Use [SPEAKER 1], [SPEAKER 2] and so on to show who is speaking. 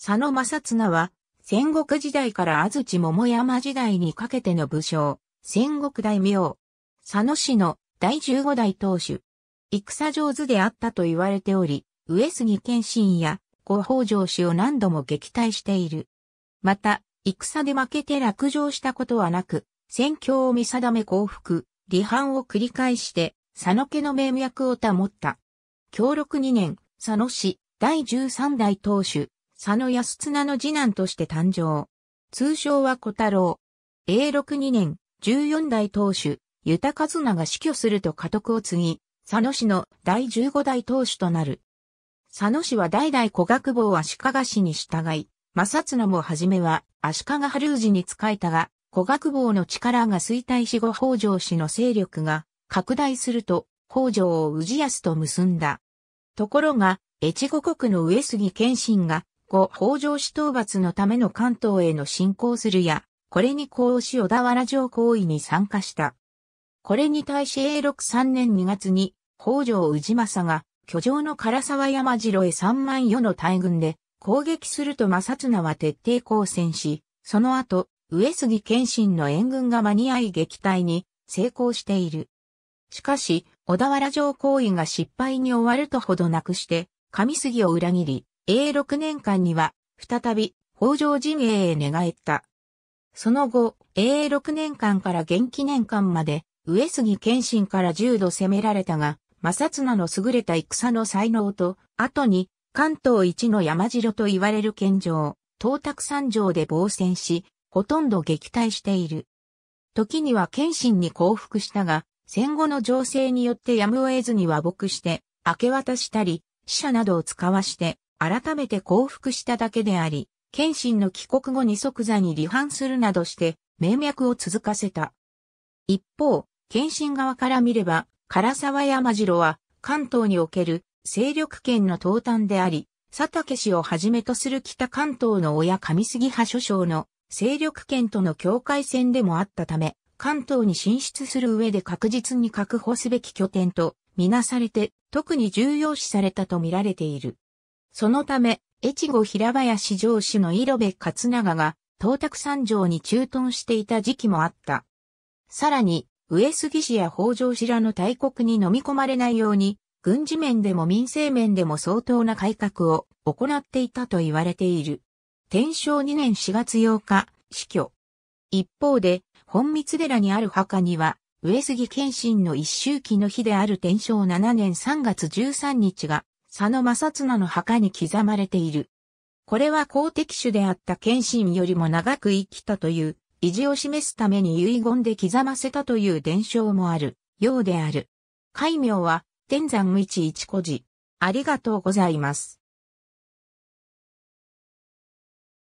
[SPEAKER 1] 佐野正綱は、戦国時代から安土桃山時代にかけての武将、戦国大名。佐野市の第十五代当主。戦上手であったと言われており、上杉謙信や五北条氏を何度も撃退している。また、戦で負けて落城したことはなく、戦況を見定め降伏、離反を繰り返して、佐野家の名脈を保った。協力2年、佐野市、第13代当主、佐野安綱の次男として誕生。通称は小太郎。永禄2年、14代当主、豊和長が死去すると家督を継ぎ、佐野市の第15代当主となる。佐野市は代々古学坊足利氏に従い、正綱もはじめは足利春氏に仕えたが、古学坊の力が衰退し後北条氏の勢力が拡大すると、北条を氏康と結んだ。ところが、越後国の上杉謙信が後、北条氏討伐のための関東への侵攻するや、これに呼応し小田原城行為に参加した。これに対し永禄3年2月に、北条氏政が、居城の唐沢山城へ3万余の大軍で、攻撃すると正綱は徹底抗戦し、その後、上杉謙信の援軍が間に合い撃退に成功している。しかし、小田原城行為が失敗に終わるとほどなくして、上杉を裏切り、a 6年間には、再び、北条陣営へ寝返った。その後、a 6年間から元気年間まで、上杉謙信から重度攻められたが、正綱の優れた戦の才能と、後に、関東一の山城と言われる県城、東卓山城で防戦し、ほとんど撃退している。時には謙信に降伏したが、戦後の情勢によってやむを得ずに和睦して、明け渡したり、死者などを使わして、改めて降伏しただけであり、謙信の帰国後に即座に離反するなどして、名脈を続かせた。一方、謙信側から見れば、唐沢山城は、関東における勢力圏の東端であり、佐竹氏をはじめとする北関東の親上杉派諸将の勢力圏との境界線でもあったため、関東に進出する上で確実に確保すべき拠点とみなされて、特に重要視されたとみられている。そのため、越後平林城主の色部勝長が、東卓山城に駐屯していた時期もあった。さらに、上杉氏や北条氏らの大国に飲み込まれないように、軍事面でも民生面でも相当な改革を行っていたと言われている。天正2年4月8日、死去。一方で、本密寺にある墓には、上杉謙信の一周期の日である天正7年3月13日が佐野正綱の墓に刻まれている。これは公的種であった謙信よりも長く生きたという、意地を示すために遺言で刻ませたという伝承もある、ようである。戒名は、天山一一古寺。ありがとうございます。